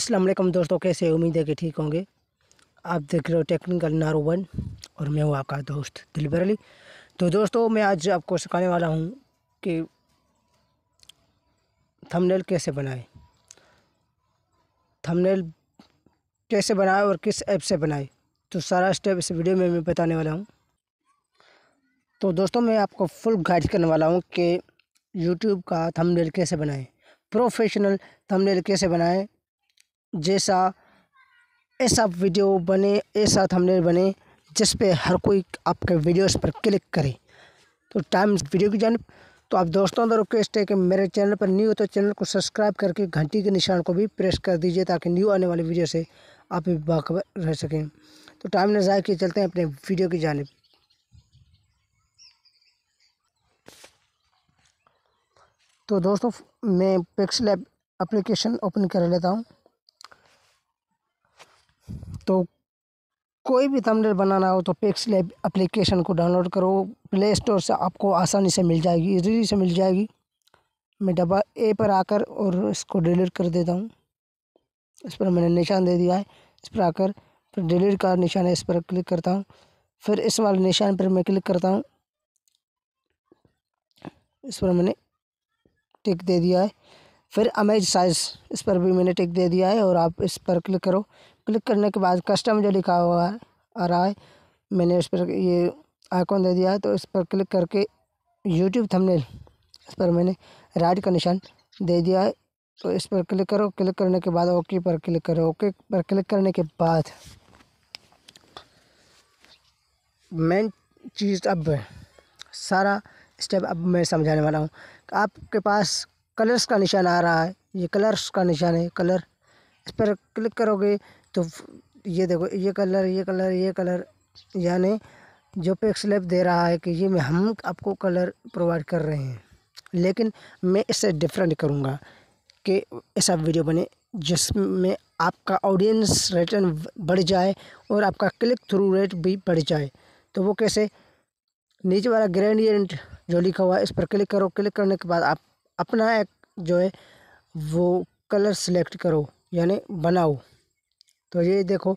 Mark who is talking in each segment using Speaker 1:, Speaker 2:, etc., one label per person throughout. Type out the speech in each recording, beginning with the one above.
Speaker 1: अस्सलाम वालेकुम दोस्तों कैसे उम्मीद है कि ठीक होंगे आप देख रहे हो टेक्निकल नारो वन और मैं हूँ आपका दोस्त दिलबर अली तो दोस्तों मैं आज आपको सिखाने वाला हूँ कि थंबनेल कैसे बनाए थंबनेल कैसे बनाए और किस ऐप से बनाए तो सारा स्टेप इस वीडियो में मैं बताने वाला हूँ तो दोस्तों मैं आपको फुल गाइड करने वाला हूँ कि यूट्यूब का थंबनेल कैसे बनाएं प्रोफेशनल थंबनेल कैसे बनाएं जैसा ऐसा वीडियो बने ऐसा सब थंबनेल बने जिस पे हर कोई आपके वीडियोस पर क्लिक करे तो टाइम वीडियो की जानब तो आप दोस्तों अंदर रिक्वेस्ट है कि मेरे चैनल पर न्यू हो तो चैनल को सब्सक्राइब करके घंटी के निशान को भी प्रेस कर दीजिए ताकि न्यू आने वाली वीडियो से आप भी बाखबर रह सकें तो टाइम ना जाए कि चलते हैं अपने वीडियो की जानब तो दोस्तों मैं पिक्सलैब एप्लीकेशन ओपन कर लेता हूँ तो कोई भी थंबनेल बनाना हो तो पिक्सल एप्लीकेशन को डाउनलोड करो प्ले स्टोर से आपको आसानी से मिल जाएगी इजीली से मिल जाएगी मैं डबल ए पर आकर और इसको डिलीट कर देता हूँ इस पर मैंने निशान दे दिया है इस पर आकर फिर डिलीट का निशान है इस पर क्लिक करता हूँ फिर इस वाले निशान पर मैं क्लिक करता हूँ इस पर मैंने टिक दे दिया है फिर अमेज साइज़ इस पर भी मैंने टिक दे दिया है और आप इस पर क्लिक करो क्लिक करने के बाद कस्टम जो लिखा हुआ है आ रहा है मैंने उस पर ये आइकॉन दे दिया है तो इस पर क्लिक करके यूट्यूब थंबनेल इस पर मैंने राइट का निशान दे दिया है तो इस पर क्लिक करो क्लिक करने के बाद ओके पर क्लिक करो ओके पर क्लिक करने के बाद मेन चीज़ अब सारा स्टेप अब मैं समझाने वाला हूँ आपके पास कलर्स का निशान आ रहा है ये कलर्स का निशान है कलर इस पर क्लिक करोगे तो ये देखो ये कलर ये कलर ये कलर यानी जो पिक्स लैब दे रहा है कि ये मैं हम आपको कलर प्रोवाइड कर रहे हैं लेकिन मैं इससे डिफरेंट करूँगा कि ऐसा वीडियो बने जिसमें आपका ऑडियंस रिटर्न बढ़ जाए और आपका क्लिक थ्रू रेट भी बढ़ जाए तो वो कैसे नीचे वाला ग्रेडियंट जो लिखा हुआ है इस पर क्लिक करो क्लिक करने के बाद आप अपना एक जो है वो कलर सेलेक्ट करो यानी बनाओ तो ये देखो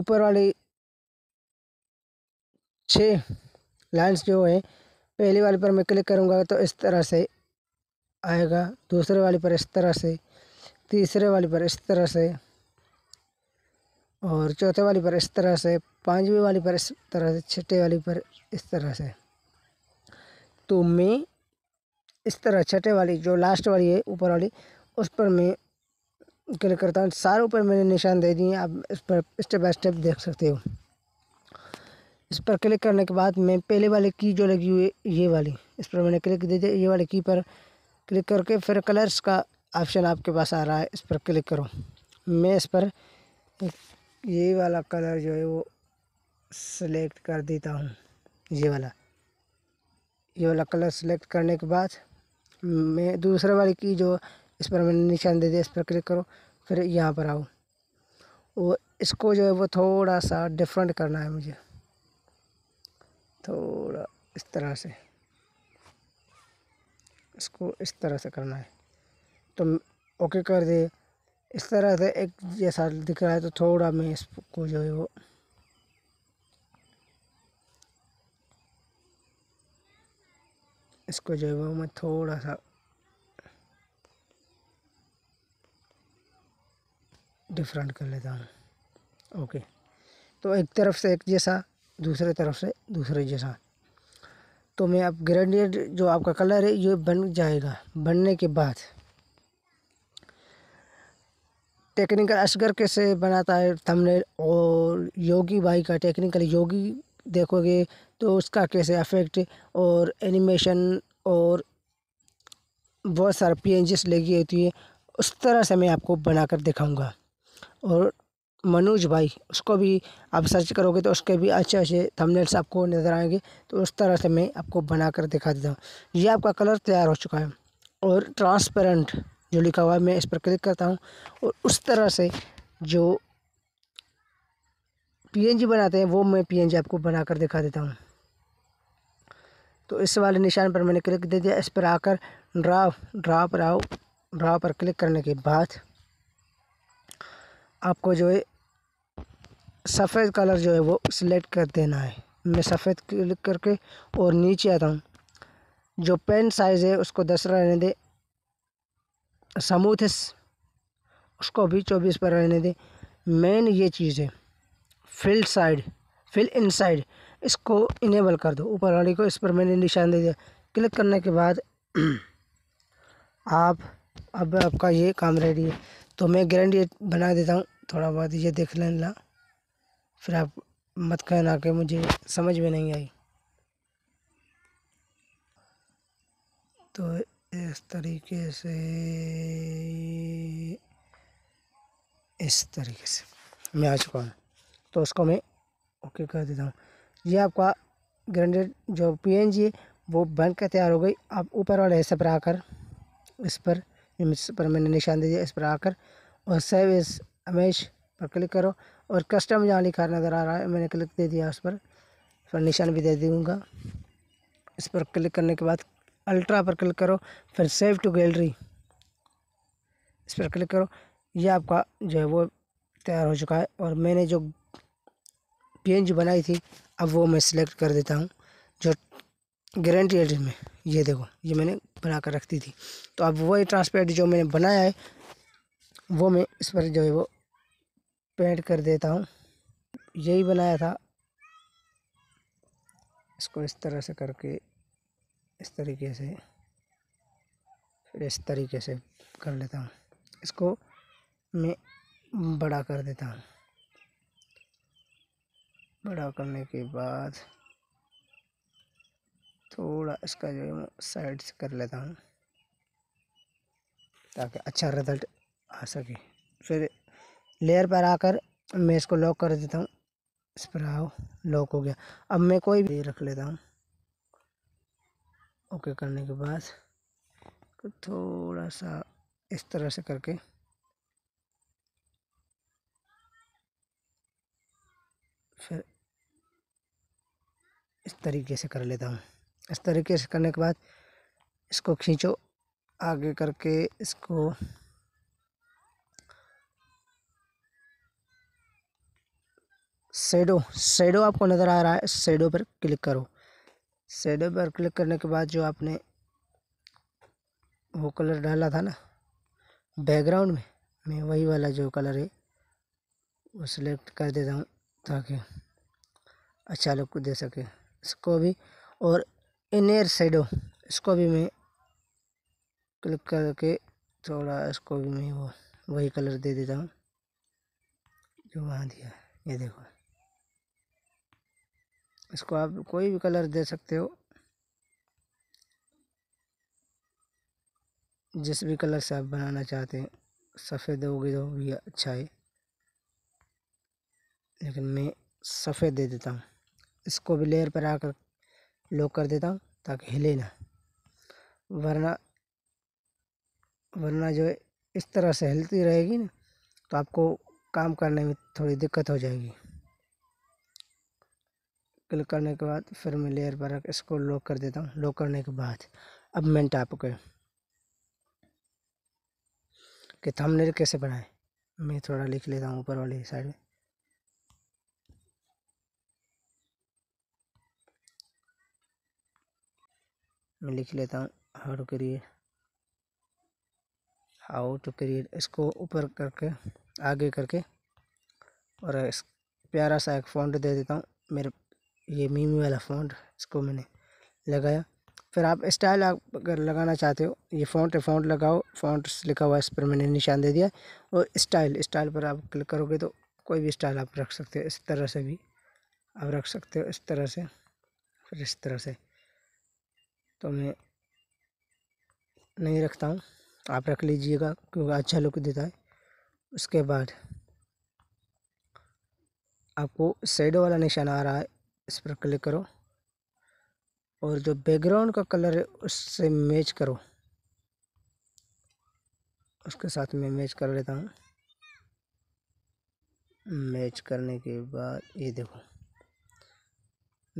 Speaker 1: ऊपर वाली छः लाइन्स जो हैं पहले वाली पर मैं क्लिक करूँगा तो इस तरह से आएगा दूसरे वाली पर इस तरह से तीसरे वाली पर इस तरह से और चौथे वाली पर इस तरह से पाँचवें वाली पर इस तरह से छठे वाली पर इस तरह से तो मैं इस तरह छठे वाली जो लास्ट वाली है ऊपर वाली उस पर मैं क्लिक करता हूँ सारे ऊपर मैंने निशान दे दिए आप इस पर स्टेप बाय स्टेप देख सकते हो इस पर क्लिक करने के बाद मैं पहले वाले की जो लगी हुई ये वाली इस पर मैंने क्लिक दे दिया ये वाली की पर क्लिक करके फिर कलर्स का ऑप्शन आपके पास आ रहा है इस पर क्लिक करो मैं इस पर ये वाला कलर जो है वो सिलेक्ट कर देता हूँ ये वाला ये वाला कलर सेलेक्ट करने के बाद मैं दूसरे वाली की जो इस पर मैंने निशान दे दिया इस पर क्लिक करो फिर यहाँ पर आओ वो इसको जो है वो थोड़ा सा डिफरेंट करना है मुझे थोड़ा इस तरह से इसको इस तरह से करना है तो ओके कर दे इस तरह से एक जैसा दिख रहा है तो थोड़ा मैं इसको जो है वो इसको जो है वो मैं थोड़ा सा डिफरेंट कर लेता हूँ ओके तो एक तरफ से एक जैसा दूसरे तरफ से दूसरे जैसा तो मैं अब ग्रेडियंट जो आपका कलर है ये बन जाएगा बनने के बाद टेक्निकल असगर कैसे बनाता है थंबनेल और योगी भाई का टेक्निकल योगी देखोगे तो उसका कैसे अफेक्ट और एनिमेशन और बहुत सारे पी एन होती है उस तरह से मैं आपको बनाकर दिखाऊंगा और मनोज भाई उसको भी आप सर्च करोगे तो उसके भी अच्छे अच्छे थंबनेल्स आपको नज़र आएंगे तो उस तरह से मैं आपको बना कर दिखा देता हूँ ये आपका कलर तैयार हो चुका है और ट्रांसपेरेंट जो लिखा हुआ है मैं इस पर क्लिक करता हूँ और उस तरह से जो पीएनजी बनाते हैं वो मैं पीएनजी आपको बना कर दिखा देता हूँ तो इस वाले निशान पर मैंने क्लिक दे दिया इस पर आकर ड्रा ड्रा पर आओ ड्रा पर क्लिक करने के बाद आपको जो है सफ़ेद कलर जो है वो सिलेक्ट कर देना है मैं सफ़ेद क्लिक करके और नीचे आता हूँ जो पेन साइज़ है उसको दस रहने दे समूथ है उसको भी चौबीस पर रहने दे मेन ये चीज़ है फिल साइड फिल इनसाइड इसको इनेबल कर दो ऊपर वाली को इस पर मैंने निशान दे दिया क्लिक करने के बाद आप अब आपका ये काम रेडी है तो मैं गारंटी बना देता हूँ थोड़ा बहुत ये देख लेना फिर आप मत कहना कि मुझे समझ में नहीं आई तो इस तरीके से इस तरीके से मैं आ चुका हूँ तो उसको मैं ओके कर देता हूँ ये आपका ग्रेंडेड जो पीएनजी है वो बन कर तैयार हो गई आप ऊपर वाले हिस्से पर आकर इस पर इस पर मैंने निशान दे दिया इस पर आकर और सेव इस अमेश पर क्लिक करो और कस्टम जहाँ लिखा नज़र आ रहा है मैंने क्लिक दे दिया उस पर फिर निशान भी दे दूँगा इस पर क्लिक करने के बाद अल्ट्रा पर क्लिक करो फिर सेव टू गैलरी इस पर क्लिक करो ये आपका जो है वो तैयार हो चुका है और मैंने जो पेंज बनाई थी अब वो मैं सिलेक्ट कर देता हूँ जो गारंटी एडिट में ये देखो ये मैंने बना कर रखती थी तो अब वही ट्रांसपेरेंट जो मैंने बनाया है वो मैं इस पर जो है वो पेंट कर देता हूँ यही बनाया था इसको इस तरह से करके इस तरीके से फिर इस तरीके से कर लेता हूँ इसको मैं बड़ा कर देता हूँ बड़ा करने के बाद थोड़ा इसका जो है साइड से कर लेता हूँ ताकि अच्छा रिजल्ट आ सके फिर लेयर पर आकर मैं इसको लॉक कर देता हूँ इस पर आओ लॉक हो गया अब मैं कोई भी रख लेता हूँ ओके करने के बाद थोड़ा सा इस तरह से करके फिर इस तरीके से कर लेता हूँ इस तरीके से करने के बाद इसको खींचो आगे करके इसको शेडो शेडो आपको नज़र आ रहा है शेडो पर क्लिक करो शेडो पर क्लिक करने के बाद जो आपने वो कलर डाला था ना बैकग्राउंड में मैं वही वाला जो कलर है वो सिलेक्ट कर देता हूँ ताकि अच्छा लुक दे सके इसको भी और इनर शेडो इसको भी मैं क्लिक करके थोड़ा इसको भी मैं वो वही कलर दे देता हूँ जो वहाँ दिया ये देखो इसको आप कोई भी कलर दे सकते हो जिस भी कलर से आप बनाना चाहते हैं सफ़ेद होगी तो भी अच्छा है लेकिन मैं सफ़ेद दे देता हूँ इसको भी लेयर पर आकर लॉक कर देता हूँ ताकि हिले ना वरना वरना जो इस तरह से हिलती रहेगी ना तो आपको काम करने में थोड़ी दिक्कत हो जाएगी क्लिक करने के बाद फिर मैं लेयर पर रख इसको लॉक कर देता हूँ लॉक करने के बाद अब मैं टाप के कि थंबनेल कैसे बनाएं मैं थोड़ा लिख लेता हूँ ऊपर वाली साइड में मैं लिख लेता हूँ how to create how to create इसको ऊपर करके आगे करके और इस प्यारा सा एक फॉन्ट दे देता हूँ मेरे ये मीमी वाला फ़ॉन्ट इसको मैंने लगाया फिर आप स्टाइल आप अगर लगाना चाहते हो ये फ़ॉन्ट है फ़ॉन्ट लगाओ फ़ॉन्ट लिखा हुआ है इस पर मैंने निशान दे दिया और स्टाइल स्टाइल पर आप क्लिक करोगे तो कोई भी स्टाइल आप रख सकते हो इस तरह से भी आप रख सकते हो इस तरह से फिर इस तरह से तो मैं नहीं रखता हूँ आप रख लीजिएगा क्योंकि अच्छा लुक देता है उसके बाद आपको शेडो वाला निशान आ रहा है इस पर क्लिक करो और जो बैकग्राउंड का कलर है उससे मैच करो उसके साथ मैं मैच कर लेता हूँ मैच करने के बाद ये देखो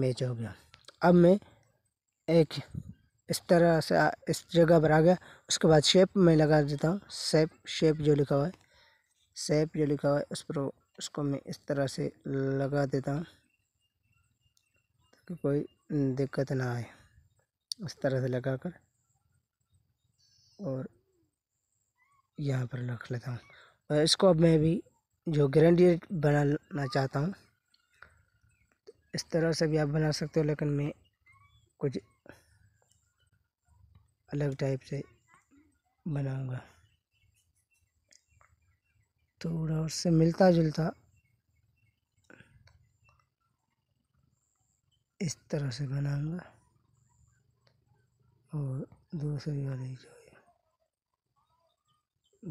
Speaker 1: मैच हो गया अब मैं एक इस तरह से इस जगह पर आ गया उसके बाद शेप मैं लगा देता हूँ शेप शेप जो लिखा हुआ है शेप जो लिखा हुआ है उस पर उसको मैं इस तरह से लगा देता हूँ कि कोई दिक्कत ना आए उस तरह से लगाकर और यहाँ पर रख लेता हूँ और इसको अब मैं भी जो ग्रेंडियर बनाना चाहता हूँ इस तरह से भी आप बना सकते हो लेकिन मैं कुछ अलग टाइप से बनाऊंगा थोड़ा उससे मिलता जुलता इस तरह से बनाऊँगा और दूसरी वाली जो है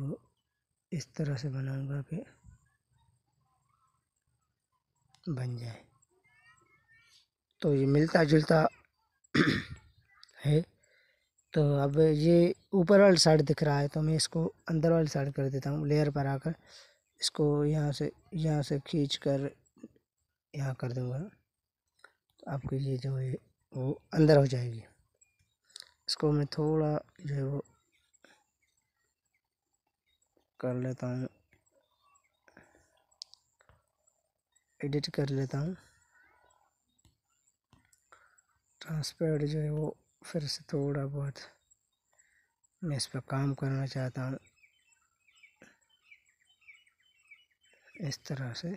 Speaker 1: वो इस तरह से बनाऊँगा कि बन जाए तो ये मिलता जुलता है तो अब ये ऊपर वाली साइड दिख रहा है तो मैं इसको अंदर वाली साइड कर देता हूँ लेयर पर आकर इसको यहाँ से यहाँ से खींच कर यहाँ कर दूँगा तो आपकी ये जो है वो अंदर हो जाएगी इसको मैं थोड़ा जो है वो कर लेता हूँ एडिट कर लेता हूँ ट्रांसपेरेंट जो है वो फिर से थोड़ा बहुत मैं इस पर काम करना चाहता हूँ इस तरह से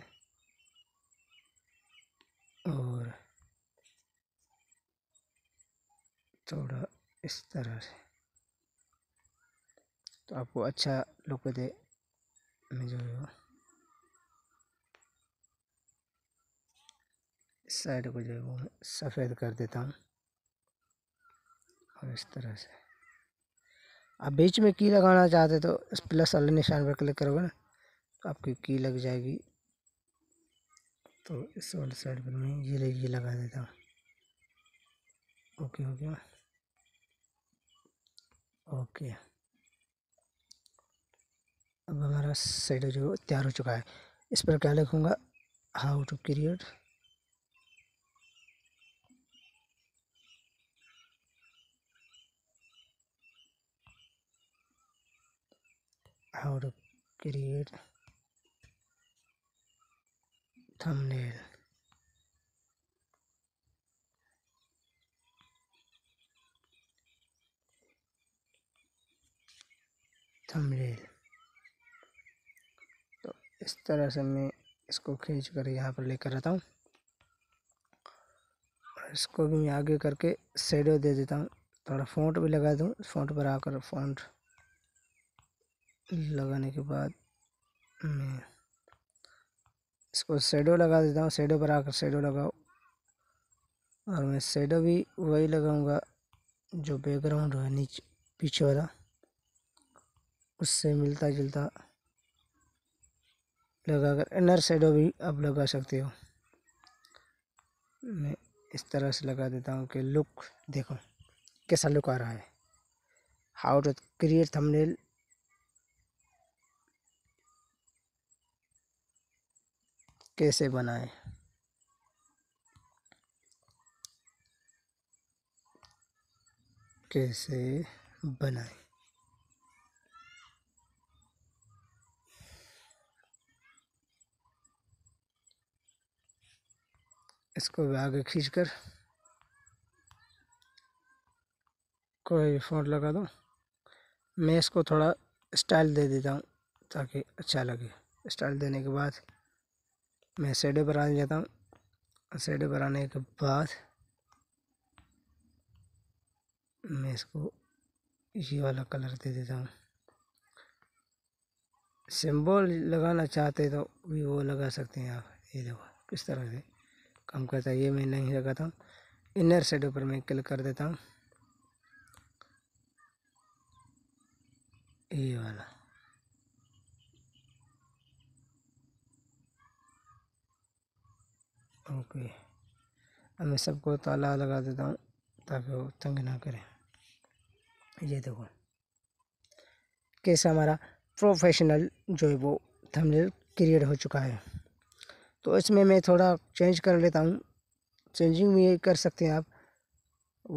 Speaker 1: थोड़ा इस तरह से तो आपको अच्छा लुक दे में जो है इस साइड को जो है वो सफ़ेद कर देता हूँ और इस तरह से आप बीच में की लगाना चाहते तो इस प्लस वाले निशान पर क्लिक करोगे ना तो आपकी की लग जाएगी तो इस वाले साइड पर मैं ये ये लगा देता हूँ ओके हो गया ओके अब हमारा साइड जो तैयार हो चुका है इस पर क्या लिखूँगा how to create how to create thumbnail thumbnail तो इस तरह से मैं इसको खींच कर यहाँ पर लेकर आता हूँ इसको भी मैं आगे करके शेडो दे देता हूँ थोड़ा फ़ॉन्ट भी लगा दूँ फ़ॉन्ट पर आकर फ़ॉन्ट लगाने के बाद मैं इसको शेडो लगा देता हूँ शेडो पर आकर शेडो लगाओ और मैं शेडो भी वही लगाऊंगा जो बैकग्राउंड है नीचे पीछे वाला उससे मिलता जुलता लगाकर इनर साइडो भी आप लगा सकते हो मैं इस तरह से लगा देता हूँ कि लुक देखो कैसा लुक आ रहा है हाउ टू क्रिएट थंबनेल कैसे बनाए कैसे बनाए इसको भी आगे खींच कर कोई भी फ़ॉन्ट लगा दूँ मैं इसको थोड़ा स्टाइल दे देता हूँ ताकि अच्छा लगे स्टाइल देने के बाद मैं सेडे पर आने जाता हूँ सेडे पर आने के बाद मैं इसको ये वाला कलर दे देता हूँ सिंबल लगाना चाहते तो भी वो लगा सकते हैं आप ये देखो किस तरह से काम करता है ये मैं नहीं लगाता हूँ इनर साइड पर मैं क्लिक कर देता हूँ ये वाला ओके अब मैं सबको ताला लगा देता हूँ ताकि वो तंग ना करें ये देखो कैसा हमारा प्रोफेशनल जो है वो थंबनेल क्रिएट हो चुका है तो इसमें मैं थोड़ा चेंज कर लेता हूँ चेंजिंग भी कर सकते हैं आप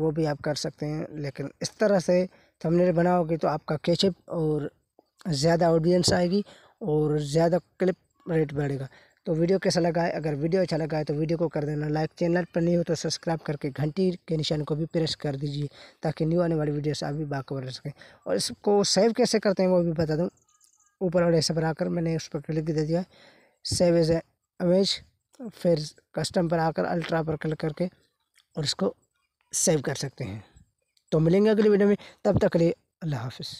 Speaker 1: वो भी आप कर सकते हैं लेकिन इस तरह से थंबनेल बनाओगे तो आपका कैचअप और ज़्यादा ऑडियंस आएगी और ज़्यादा क्लिप रेट बढ़ेगा तो वीडियो कैसा लगा है अगर वीडियो अच्छा लगा है तो वीडियो को कर देना लाइक चैनल पर नहीं हो तो सब्सक्राइब करके घंटी के निशान को भी प्रेस कर दीजिए ताकि न्यू आने वाली वीडियोस आप भी बाखबर रह सकें और इसको सेव कैसे करते हैं वो भी बता दूँ ऊपर वाले ऐसे पर आकर मैंने उस पर क्लिक दे दिया सेव एज ए इमेज फिर कस्टम पर आकर अल्ट्रा पर क्लिक करके और इसको सेव कर सकते हैं तो मिलेंगे अगली वीडियो में तब तक के लिए अल्लाह हाफिज़